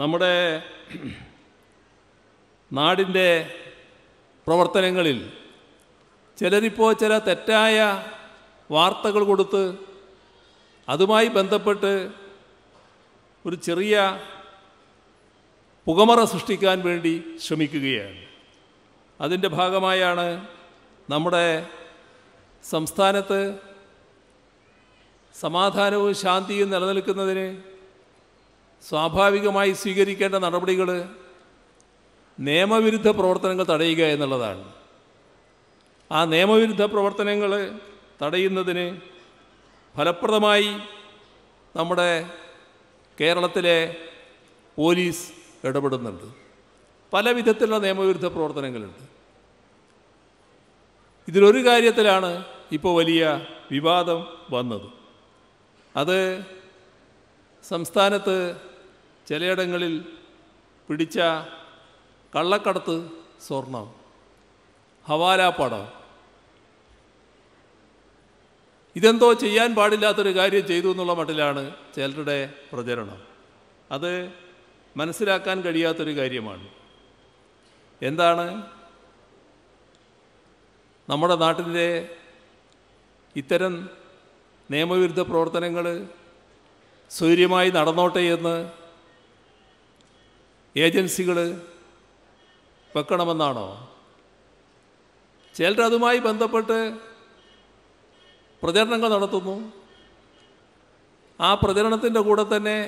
നമ്മുടെ നാടിൻ്റെ പ്രവർത്തനങ്ങളിൽ ചിലരിപ്പോൾ ചില തെറ്റായ വാർത്തകൾ കൊടുത്ത് അതുമായി ബന്ധപ്പെട്ട് ഒരു ചെറിയ പുകമറ സൃഷ്ടിക്കാൻ വേണ്ടി ശ്രമിക്കുകയാണ് അതിൻ്റെ ഭാഗമായാണ് നമ്മുടെ സംസ്ഥാനത്ത് സമാധാനവും ശാന്തിയും നിലനിൽക്കുന്നതിന് സ്വാഭാവികമായി സ്വീകരിക്കേണ്ട നടപടികൾ നിയമവിരുദ്ധ പ്രവർത്തനങ്ങൾ തടയുക എന്നുള്ളതാണ് ആ നിയമവിരുദ്ധ പ്രവർത്തനങ്ങൾ തടയുന്നതിന് ഫലപ്രദമായി നമ്മുടെ കേരളത്തിലെ പോലീസ് ഇടപെടുന്നുണ്ട് പല വിധത്തിലുള്ള നിയമവിരുദ്ധ പ്രവർത്തനങ്ങളുണ്ട് ഇതിലൊരു കാര്യത്തിലാണ് ഇപ്പോൾ വലിയ വിവാദം വന്നത് അത് സംസ്ഥാനത്ത് ചിലയിടങ്ങളിൽ പിടിച്ച കള്ളക്കടത്ത് സ്വർണം ഹവാലാപ്പടം ഇതെന്തോ ചെയ്യാൻ പാടില്ലാത്തൊരു കാര്യം ചെയ്തു എന്നുള്ള മട്ടിലാണ് ചിലരുടെ പ്രചരണം അത് മനസ്സിലാക്കാൻ കഴിയാത്തൊരു കാര്യമാണ് എന്താണ് നമ്മുടെ നാട്ടിലെ ഇത്തരം നിയമവിരുദ്ധ പ്രവർത്തനങ്ങൾ സൗര്യമായി നടന്നോട്ടെ എന്ന് ഏജൻസികൾ വെക്കണമെന്നാണോ ചിലർ അതുമായി ബന്ധപ്പെട്ട് പ്രചരണങ്ങൾ നടത്തുന്നു ആ പ്രചരണത്തിൻ്റെ കൂടെ തന്നെ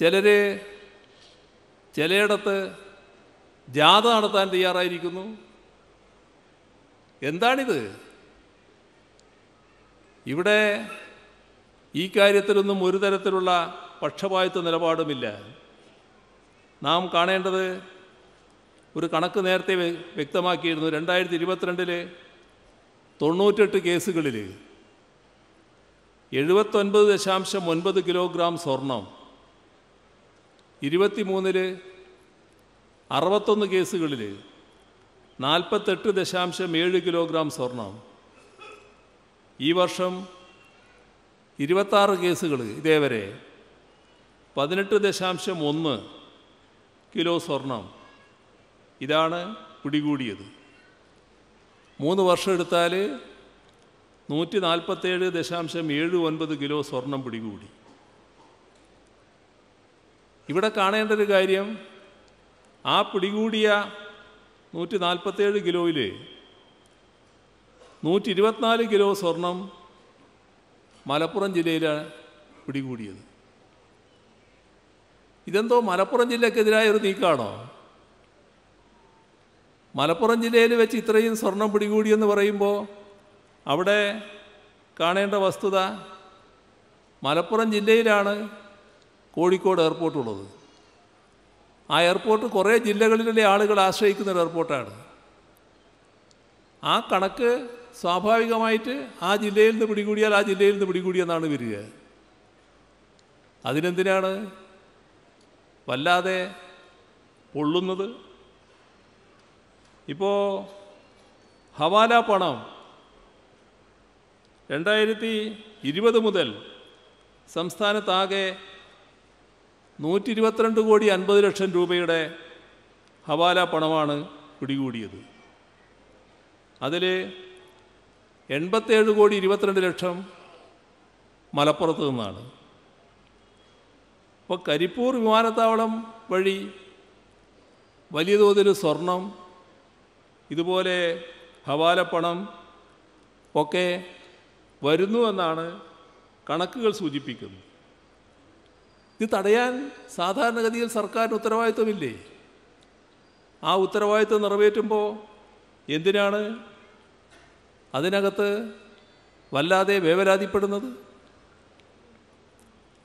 ചിലർ ചിലയിടത്ത് ജാഥ നടത്താൻ തയ്യാറായിരിക്കുന്നു എന്താണിത് ഇവിടെ ഈ കാര്യത്തിലൊന്നും ഒരു തരത്തിലുള്ള പക്ഷപാതിത്വ നിലപാടുമില്ല നാം കാണേണ്ടത് ഒരു കണക്ക് നേരത്തെ വ്യക്തമാക്കിയിരുന്നു രണ്ടായിരത്തി ഇരുപത്തിരണ്ടിലെ തൊണ്ണൂറ്റെട്ട് കേസുകളിൽ എഴുപത്തൊൻപത് ദശാംശം ഒൻപത് കിലോഗ്രാം സ്വർണം ഇരുപത്തിമൂന്നിൽ അറുപത്തൊന്ന് കേസുകളിൽ നാൽപ്പത്തെട്ട് ദശാംശം ഏഴ് കിലോഗ്രാം സ്വർണം ഈ വർഷം ഇരുപത്താറ് കേസുകൾ ഇതേവരെ പതിനെട്ട് ദശാംശം ഒന്ന് കിലോ സ്വർണം ഇതാണ് പിടികൂടിയത് മൂന്ന് വർഷം എടുത്താൽ നൂറ്റി നാൽപ്പത്തേഴ് ദശാംശം ഏഴ് ഒൻപത് കിലോ സ്വർണം പിടികൂടി ഇവിടെ കാണേണ്ട ഒരു കാര്യം ആ പിടികൂടിയ നൂറ്റി നാൽപ്പത്തേഴ് കിലോയിൽ നൂറ്റി ഇരുപത്തിനാല് കിലോ സ്വർണം മലപ്പുറം ജില്ലയിലാണ് പിടികൂടിയത് ഇതെന്തോ മലപ്പുറം ജില്ലക്കെതിരായ ഒരു നീക്കാണോ മലപ്പുറം ജില്ലയിൽ വെച്ച് ഇത്രയും സ്വർണം പിടികൂടിയെന്ന് പറയുമ്പോൾ അവിടെ കാണേണ്ട വസ്തുത മലപ്പുറം ജില്ലയിലാണ് കോഴിക്കോട് എയർപോർട്ട് ഉള്ളത് ആ എയർപോർട്ട് കുറേ ജില്ലകളിലെ ആളുകൾ ആശ്രയിക്കുന്ന ഒരു എയർപോർട്ടാണ് ആ കണക്ക് സ്വാഭാവികമായിട്ട് ആ ജില്ലയിൽ നിന്ന് പിടികൂടിയാൽ ആ ജില്ലയിൽ നിന്ന് പിടികൂടിയെന്നാണ് വരിക അതിനെന്തിനാണ് വല്ലാതെ പൊള്ളുന്നത് ഇപ്പോൾ ഹവാല പണം രണ്ടായിരത്തി ഇരുപത് മുതൽ സംസ്ഥാനത്താകെ നൂറ്റി ഇരുപത്തിരണ്ട് കോടി അൻപത് ലക്ഷം രൂപയുടെ ഹവാല പണമാണ് പിടികൂടിയത് അതിൽ എൺപത്തേഴ് കോടി ഇരുപത്തിരണ്ട് ലക്ഷം മലപ്പുറത്ത് നിന്നാണ് അപ്പോൾ കരിപ്പൂർ വിമാനത്താവളം വഴി വലിയ തോതിൽ സ്വർണം ഇതുപോലെ ഹവാലപ്പണം ഒക്കെ വരുന്നു എന്നാണ് കണക്കുകൾ സൂചിപ്പിക്കുന്നത് ഇത് തടയാൻ സാധാരണഗതിയിൽ സർക്കാരിന് ഉത്തരവാദിത്വമില്ലേ ആ ഉത്തരവാദിത്വം നിറവേറ്റുമ്പോൾ എന്തിനാണ് അതിനകത്ത് വല്ലാതെ വേവലാതിപ്പെടുന്നത്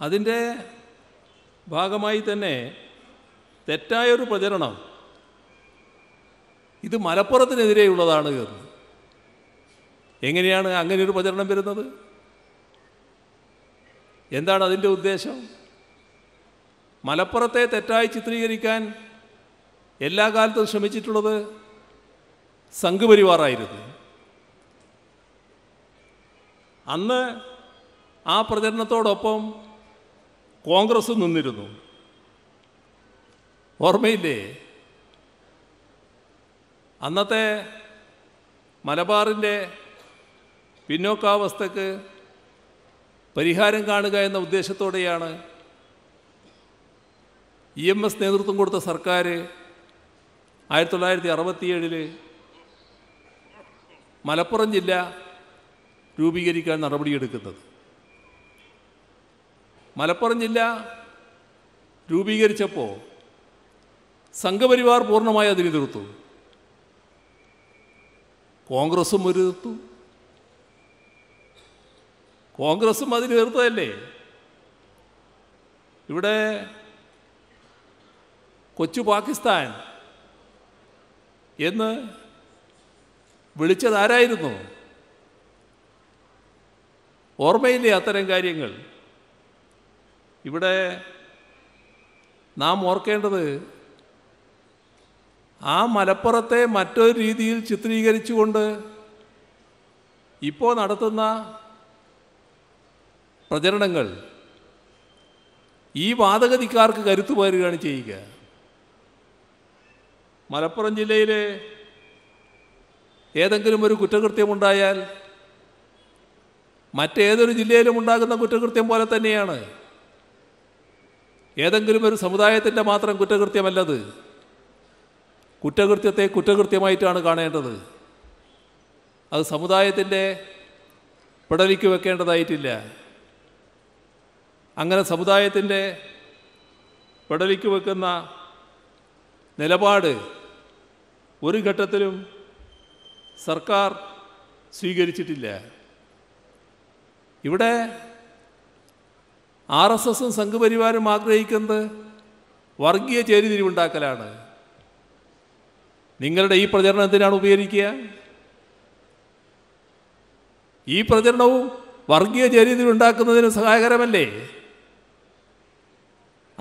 അതിൻ്റെ ഭാഗമായി തന്നെ തെറ്റായൊരു പ്രചരണം ഇത് മലപ്പുറത്തിനെതിരെയുള്ളതാണ് എന്ന് എങ്ങനെയാണ് അങ്ങനെയൊരു പ്രചരണം വരുന്നത് എന്താണ് അതിൻ്റെ ഉദ്ദേശം മലപ്പുറത്തെ തെറ്റായി ചിത്രീകരിക്കാൻ എല്ലാ കാലത്തും ശ്രമിച്ചിട്ടുള്ളത് സംഘപരിവാറായിരുന്നു അന്ന് ആ പ്രചരണത്തോടൊപ്പം കോൺഗ്രസ് നിന്നിരുന്നു ഓർമ്മയില്ലേ അന്നത്തെ മലബാറിൻ്റെ പിന്നോക്കാവസ്ഥക്ക് പരിഹാരം കാണുക എന്ന ഉദ്ദേശത്തോടെയാണ് ഇ എം എസ് നേതൃത്വം കൊടുത്ത സർക്കാർ ആയിരത്തി തൊള്ളായിരത്തി അറുപത്തിയേഴിൽ മലപ്പുറം ജില്ല രൂപീകരിക്കാൻ നടപടിയെടുക്കുന്നത് മലപ്പുറം ജില്ല രൂപീകരിച്ചപ്പോൾ സംഘപരിവാർ പൂർണ്ണമായി അതിനെ എതിർത്തു കോൺഗ്രസും എതിർത്തു കോൺഗ്രസും അതിന് എതിർത്തതല്ലേ ഇവിടെ കൊച്ചു പാകിസ്ഥാൻ എന്ന് വിളിച്ചതാരായിരുന്നു ഓർമ്മയില്ലേ അത്തരം കാര്യങ്ങൾ ഇവിടെ നാം ഓർക്കേണ്ടത് ആ മലപ്പുറത്തെ മറ്റൊരു രീതിയിൽ ചിത്രീകരിച്ചുകൊണ്ട് ഇപ്പോൾ നടത്തുന്ന പ്രചരണങ്ങൾ ഈ വാദഗതിക്കാർക്ക് കരുത്തു പകരുകയാണ് ചെയ്യുക മലപ്പുറം ജില്ലയിലെ ഏതെങ്കിലും ഒരു കുറ്റകൃത്യമുണ്ടായാൽ മറ്റേതൊരു ജില്ലയിലും ഉണ്ടാകുന്ന കുറ്റകൃത്യം പോലെ തന്നെയാണ് ഏതെങ്കിലും ഒരു സമുദായത്തിൻ്റെ മാത്രം കുറ്റകൃത്യമല്ലത് കുറ്റകൃത്യത്തെ കുറ്റകൃത്യമായിട്ടാണ് കാണേണ്ടത് അത് സമുദായത്തിൻ്റെ പിടലിക്ക് വെക്കേണ്ടതായിട്ടില്ല അങ്ങനെ സമുദായത്തിൻ്റെ പിടലിക്ക് വെക്കുന്ന നിലപാട് ഒരു ഘട്ടത്തിലും സർക്കാർ സ്വീകരിച്ചിട്ടില്ല ഇവിടെ ആർ എസ് എസും സംഘപരിവാരും ആഗ്രഹിക്കുന്നത് വർഗീയ ചേരിതിരിവുണ്ടാക്കലാണ് നിങ്ങളുടെ ഈ പ്രചരണം എന്തിനാണ് ഉപയോഗിക്കുക ഈ പ്രചരണവും വർഗീയ ചേരിതിരിവുണ്ടാക്കുന്നതിന് സഹായകരമല്ലേ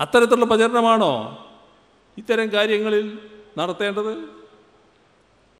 അത്തരത്തിലുള്ള പ്രചരണമാണോ ഇത്തരം കാര്യങ്ങളിൽ നടത്തേണ്ടത്